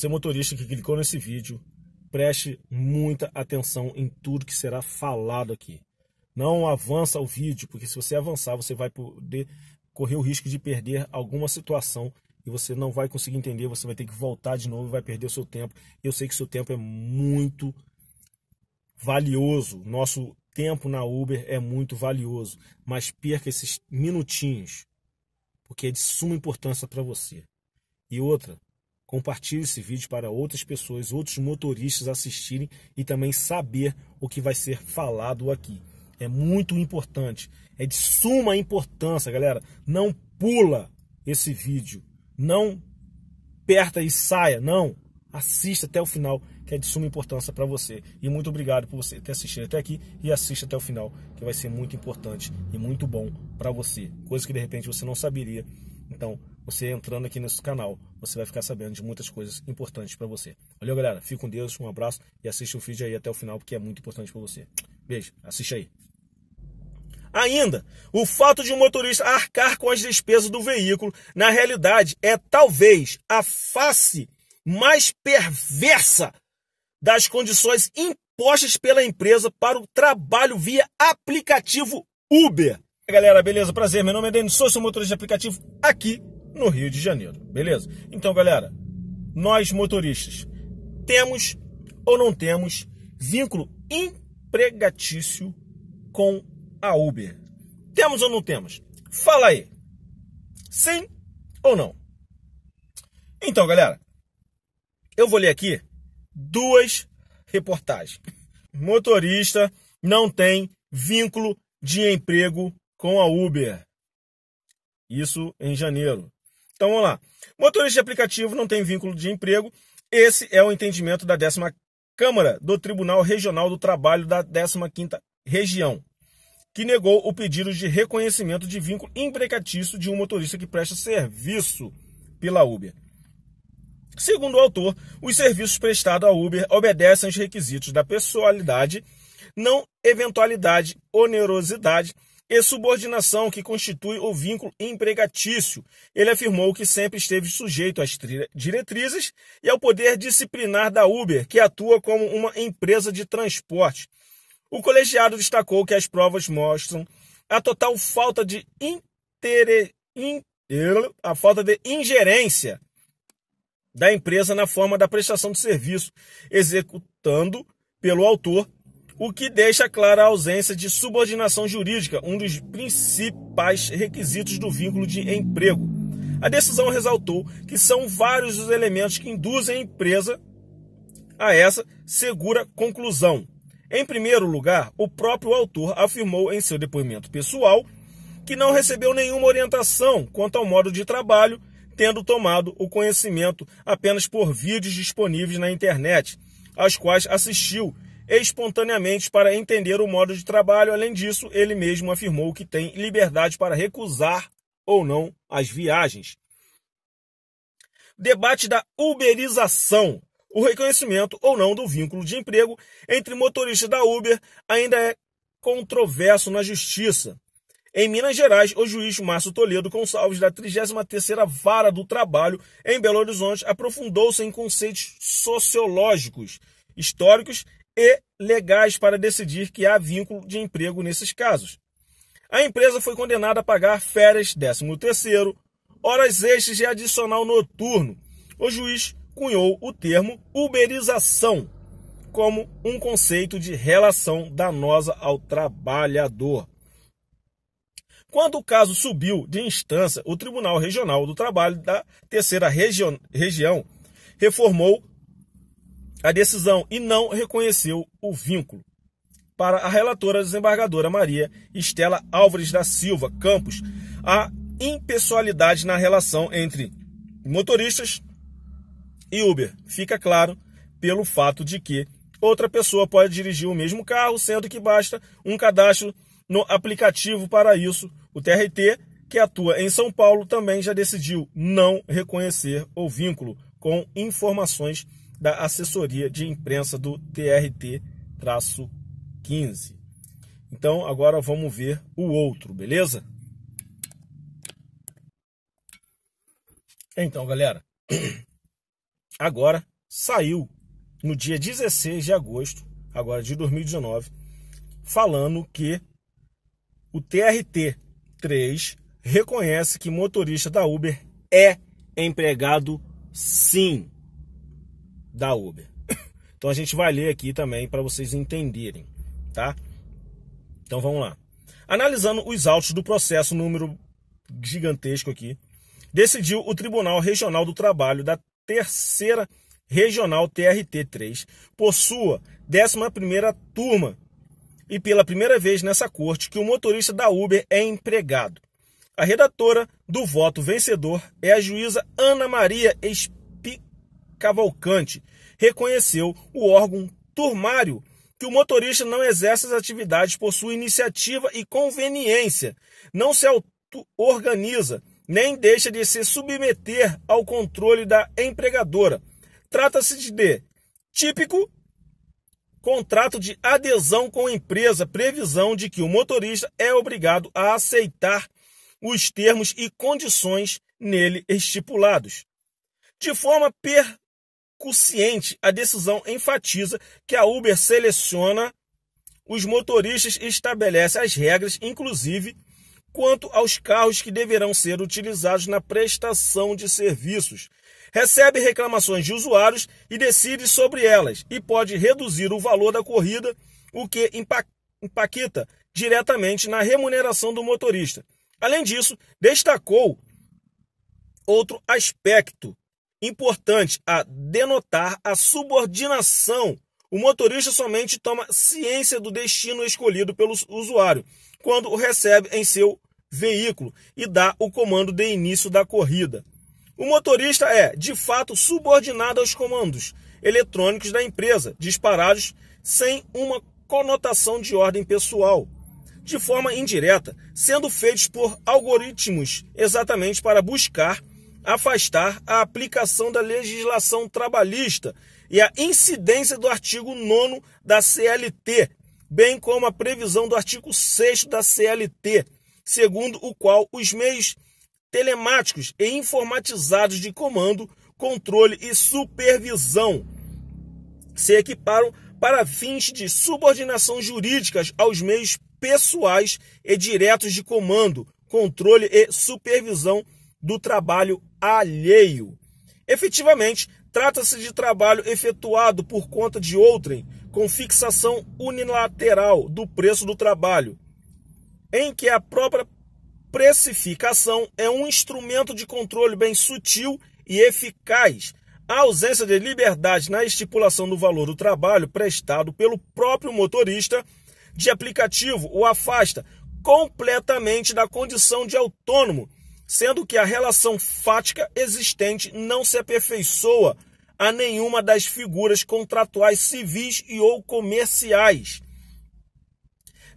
Você é motorista que clicou nesse vídeo, preste muita atenção em tudo que será falado aqui. Não avança o vídeo, porque se você avançar, você vai poder correr o risco de perder alguma situação e você não vai conseguir entender, você vai ter que voltar de novo, vai perder o seu tempo. Eu sei que seu tempo é muito valioso, nosso tempo na Uber é muito valioso, mas perca esses minutinhos, porque é de suma importância para você. E outra, Compartilhe esse vídeo para outras pessoas, outros motoristas assistirem e também saber o que vai ser falado aqui. É muito importante, é de suma importância, galera. Não pula esse vídeo, não aperta e saia, não. Assista até o final, que é de suma importância para você. E muito obrigado por você ter assistido até aqui e assista até o final, que vai ser muito importante e muito bom para você. Coisa que de repente você não saberia. Então, você entrando aqui nesse canal, você vai ficar sabendo de muitas coisas importantes para você. Valeu, galera. Fique com Deus, um abraço e assista o vídeo aí até o final, porque é muito importante para você. Beijo, assiste aí. Ainda, o fato de um motorista arcar com as despesas do veículo, na realidade, é talvez a face mais perversa das condições impostas pela empresa para o trabalho via aplicativo Uber. Galera, beleza? Prazer. Meu nome é Denis, sou seu motorista de aplicativo aqui no Rio de Janeiro, beleza? Então, galera, nós motoristas temos ou não temos vínculo empregatício com a Uber? Temos ou não temos? Fala aí. Sim ou não? Então, galera, eu vou ler aqui duas reportagens. Motorista não tem vínculo de emprego com a Uber. Isso em janeiro. Então vamos lá. Motorista de aplicativo não tem vínculo de emprego. Esse é o entendimento da décima Câmara do Tribunal Regional do Trabalho da 15ª Região, que negou o pedido de reconhecimento de vínculo empregatício de um motorista que presta serviço pela Uber. Segundo o autor, os serviços prestados à Uber obedecem aos requisitos da pessoalidade, não eventualidade, onerosidade, e subordinação que constitui o vínculo empregatício. Ele afirmou que sempre esteve sujeito às diretrizes e ao poder disciplinar da Uber, que atua como uma empresa de transporte. O colegiado destacou que as provas mostram a total falta de intere... a falta de ingerência da empresa na forma da prestação de serviço, executando pelo autor o que deixa clara a ausência de subordinação jurídica, um dos principais requisitos do vínculo de emprego. A decisão ressaltou que são vários os elementos que induzem a empresa a essa segura conclusão. Em primeiro lugar, o próprio autor afirmou em seu depoimento pessoal que não recebeu nenhuma orientação quanto ao modo de trabalho, tendo tomado o conhecimento apenas por vídeos disponíveis na internet, aos quais assistiu espontaneamente para entender o modo de trabalho. Além disso, ele mesmo afirmou que tem liberdade para recusar ou não as viagens. Debate da uberização. O reconhecimento ou não do vínculo de emprego entre motorista da Uber ainda é controverso na justiça. Em Minas Gerais, o juiz Márcio Toledo Gonçalves, da 33ª Vara do Trabalho, em Belo Horizonte, aprofundou-se em conceitos sociológicos, históricos e legais para decidir que há vínculo de emprego nesses casos. A empresa foi condenada a pagar férias, 13º, horas extras e adicional noturno. O juiz cunhou o termo uberização como um conceito de relação danosa ao trabalhador. Quando o caso subiu de instância, o Tribunal Regional do Trabalho da Terceira Região reformou a decisão e não reconheceu o vínculo. Para a relatora desembargadora Maria Estela Álvares da Silva Campos, a impessoalidade na relação entre motoristas e Uber fica claro pelo fato de que outra pessoa pode dirigir o mesmo carro, sendo que basta um cadastro no aplicativo para isso. O TRT, que atua em São Paulo, também já decidiu não reconhecer o vínculo com informações da assessoria de imprensa do TRT-15. Então, agora vamos ver o outro, beleza? Então, galera, agora saiu no dia 16 de agosto, agora de 2019, falando que o TRT 3 reconhece que motorista da Uber é empregado sim da Uber. Então a gente vai ler aqui também para vocês entenderem, tá? Então vamos lá. Analisando os autos do processo número gigantesco aqui, decidiu o Tribunal Regional do Trabalho da Terceira Regional TRT 3 por sua 11ª turma e pela primeira vez nessa corte que o motorista da Uber é empregado. A redatora do voto vencedor é a juíza Ana Maria Espírito Cavalcante, reconheceu o órgão turmário que o motorista não exerce as atividades por sua iniciativa e conveniência, não se organiza, nem deixa de se submeter ao controle da empregadora. Trata-se de típico contrato de adesão com empresa, previsão de que o motorista é obrigado a aceitar os termos e condições nele estipulados. De forma per consciente, a decisão enfatiza que a Uber seleciona os motoristas e estabelece as regras, inclusive quanto aos carros que deverão ser utilizados na prestação de serviços. Recebe reclamações de usuários e decide sobre elas, e pode reduzir o valor da corrida, o que impacta diretamente na remuneração do motorista. Além disso, destacou outro aspecto Importante a denotar a subordinação. O motorista somente toma ciência do destino escolhido pelo usuário quando o recebe em seu veículo e dá o comando de início da corrida. O motorista é, de fato, subordinado aos comandos eletrônicos da empresa, disparados sem uma conotação de ordem pessoal, de forma indireta, sendo feitos por algoritmos exatamente para buscar afastar a aplicação da legislação trabalhista e a incidência do artigo 9 da CLT, bem como a previsão do artigo 6 da CLT, segundo o qual os meios telemáticos e informatizados de comando, controle e supervisão se equiparam para fins de subordinação jurídicas aos meios pessoais e diretos de comando, controle e supervisão do trabalho alheio. Efetivamente, trata-se de trabalho efetuado por conta de outrem, com fixação unilateral do preço do trabalho, em que a própria precificação é um instrumento de controle bem sutil e eficaz. A ausência de liberdade na estipulação do valor do trabalho prestado pelo próprio motorista de aplicativo o afasta completamente da condição de autônomo sendo que a relação fática existente não se aperfeiçoa a nenhuma das figuras contratuais civis e ou comerciais.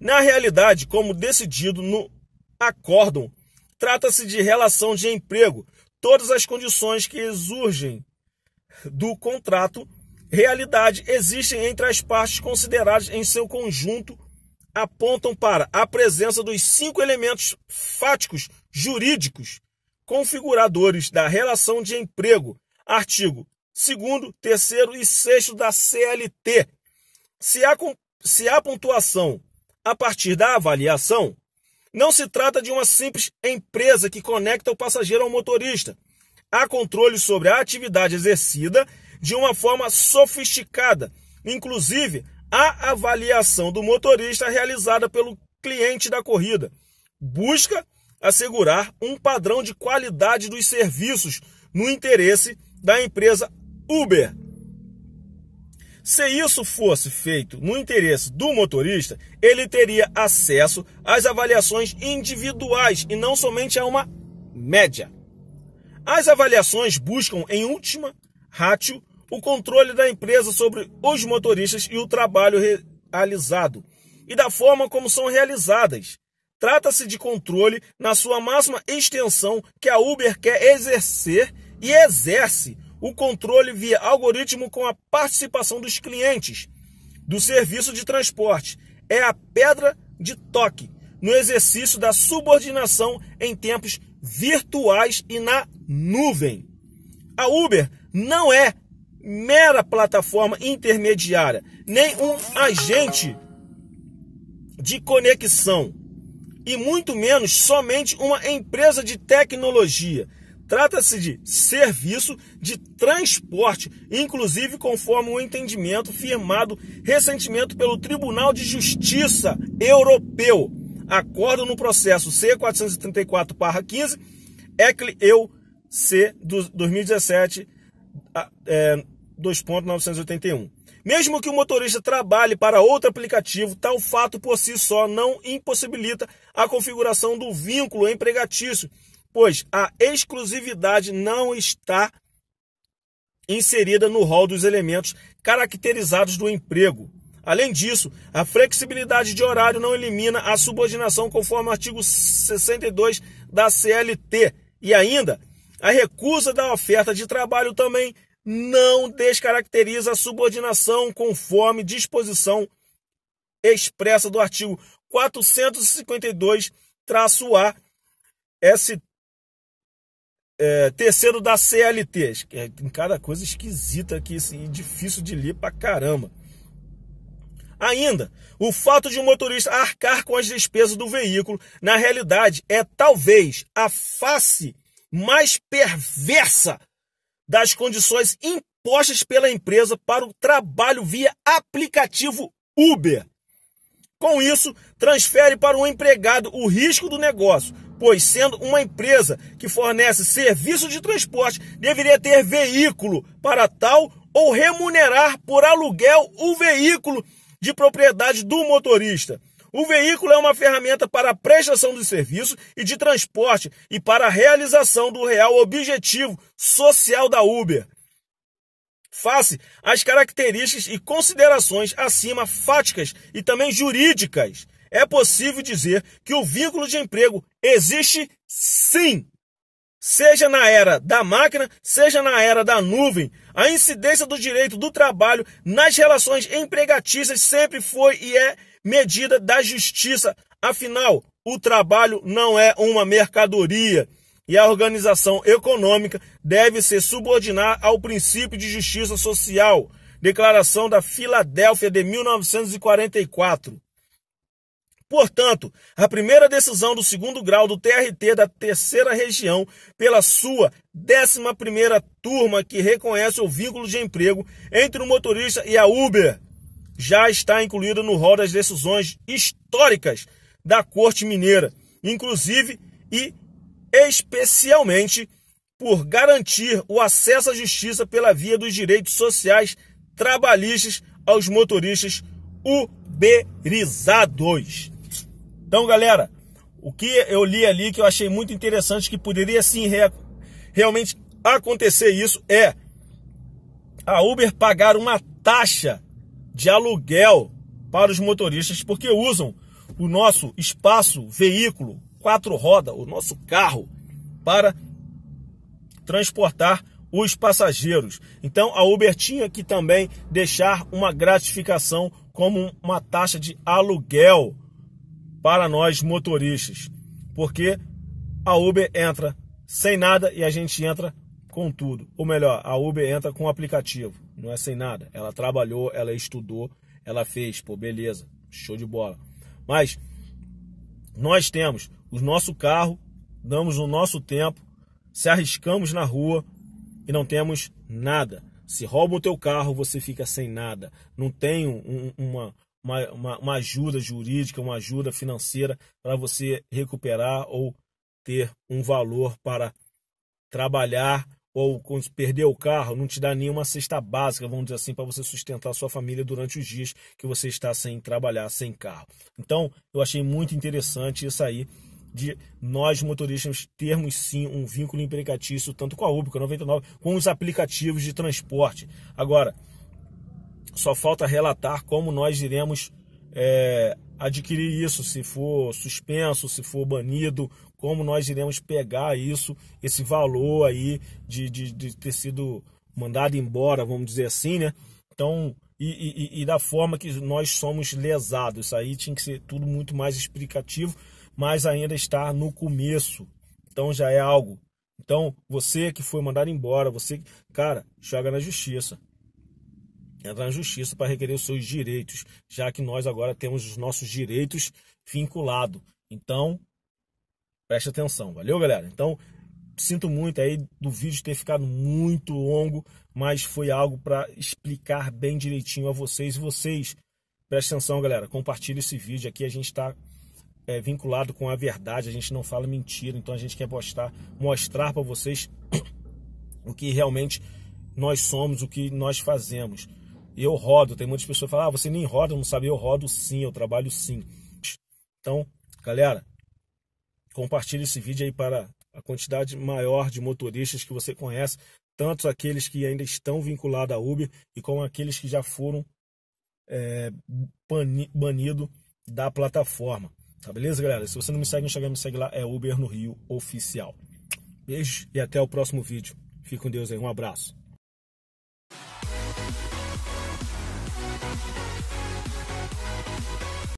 Na realidade, como decidido no acórdão, trata-se de relação de emprego. Todas as condições que exurgem do contrato realidade existem entre as partes consideradas em seu conjunto apontam para a presença dos cinco elementos fáticos jurídicos configuradores da relação de emprego, artigo 2, 3 e 6 da CLT. Se há, se há pontuação a partir da avaliação, não se trata de uma simples empresa que conecta o passageiro ao motorista. Há controle sobre a atividade exercida de uma forma sofisticada, inclusive a avaliação do motorista realizada pelo cliente da corrida. Busca assegurar um padrão de qualidade dos serviços no interesse da empresa Uber. Se isso fosse feito no interesse do motorista, ele teria acesso às avaliações individuais e não somente a uma média. As avaliações buscam, em última rádio o controle da empresa sobre os motoristas e o trabalho realizado, e da forma como são realizadas. Trata-se de controle na sua máxima extensão que a Uber quer exercer e exerce o controle via algoritmo com a participação dos clientes do serviço de transporte. É a pedra de toque no exercício da subordinação em tempos virtuais e na nuvem. A Uber não é mera plataforma intermediária, nem um agente de conexão, e muito menos somente uma empresa de tecnologia. Trata-se de serviço de transporte, inclusive conforme o entendimento firmado recentemente pelo Tribunal de Justiça Europeu. Acordo no processo C434-15, ECLE-EU-C 2017, 2.981. Mesmo que o motorista trabalhe para outro aplicativo, tal fato por si só não impossibilita a configuração do vínculo empregatício, pois a exclusividade não está inserida no rol dos elementos caracterizados do emprego. Além disso, a flexibilidade de horário não elimina a subordinação conforme o artigo 62 da CLT. E ainda, a recusa da oferta de trabalho também não descaracteriza a subordinação conforme disposição expressa do artigo 452-A, S, é, terceiro da CLT. É, cada coisa esquisita aqui assim, difícil de ler pra caramba. Ainda, o fato de o um motorista arcar com as despesas do veículo, na realidade, é talvez a face mais perversa das condições impostas pela empresa para o trabalho via aplicativo Uber. Com isso, transfere para o empregado o risco do negócio, pois, sendo uma empresa que fornece serviço de transporte, deveria ter veículo para tal ou remunerar por aluguel o veículo de propriedade do motorista. O veículo é uma ferramenta para a prestação de serviço e de transporte e para a realização do real objetivo social da Uber. Face às características e considerações acima fáticas e também jurídicas, é possível dizer que o vínculo de emprego existe sim. Seja na era da máquina, seja na era da nuvem, a incidência do direito do trabalho nas relações empregatícias sempre foi e é medida da justiça. Afinal, o trabalho não é uma mercadoria e a organização econômica deve se subordinar ao princípio de justiça social. Declaração da Filadélfia de 1944. Portanto, a primeira decisão do segundo grau do TRT da terceira região, pela sua 11 turma que reconhece o vínculo de emprego entre o motorista e a Uber, já está incluído no rol das decisões históricas da Corte Mineira, inclusive e especialmente por garantir o acesso à justiça pela via dos direitos sociais trabalhistas aos motoristas uberizados. Então, galera, o que eu li ali que eu achei muito interessante que poderia sim re realmente acontecer isso é a Uber pagar uma taxa de aluguel para os motoristas porque usam o nosso espaço veículo quatro rodas, o nosso carro, para transportar os passageiros. Então a Uber tinha que também deixar uma gratificação como uma taxa de aluguel para nós motoristas, porque a Uber entra sem nada e a gente entra com tudo, ou melhor, a Uber entra com o aplicativo não é sem nada. Ela trabalhou, ela estudou, ela fez, pô, beleza, show de bola. Mas nós temos o nosso carro, damos o nosso tempo, se arriscamos na rua e não temos nada. Se roubam o teu carro, você fica sem nada. Não tem um, uma, uma, uma ajuda jurídica, uma ajuda financeira para você recuperar ou ter um valor para trabalhar ou quando perder o carro, não te dá nenhuma cesta básica, vamos dizer assim, para você sustentar a sua família durante os dias que você está sem trabalhar, sem carro. Então, eu achei muito interessante isso aí de nós motoristas termos sim um vínculo empregatício tanto com a Uber, com a 99, com os aplicativos de transporte. Agora, só falta relatar como nós iremos é, adquirir isso, se for suspenso, se for banido, como nós iremos pegar isso, esse valor aí de, de, de ter sido mandado embora, vamos dizer assim, né? Então, e, e, e, da forma que nós somos lesados. Isso aí tinha que ser tudo muito mais explicativo, mas ainda está no começo. Então já é algo. Então, você que foi mandado embora, você, cara, joga na justiça. Entra na justiça para requerer os seus direitos, já que nós agora temos os nossos direitos vinculados. Então, Preste atenção, valeu, galera? Então, sinto muito aí do vídeo ter ficado muito longo, mas foi algo para explicar bem direitinho a vocês. Vocês, preste atenção, galera, compartilhe esse vídeo aqui. A gente está é, vinculado com a verdade, a gente não fala mentira, então a gente quer postar, mostrar para vocês o que realmente nós somos, o que nós fazemos. Eu rodo, tem muitas pessoas que falam, ah, você nem roda, não sabe, eu rodo sim, eu trabalho sim. Então, galera, Compartilhe esse vídeo aí para a quantidade maior de motoristas que você conhece, tanto aqueles que ainda estão vinculados à Uber e como aqueles que já foram é, banidos da plataforma. Tá beleza, galera? Se você não me segue no Instagram, me segue lá, é Uber no Rio Oficial. Beijo e até o próximo vídeo. Fique com Deus aí, um abraço.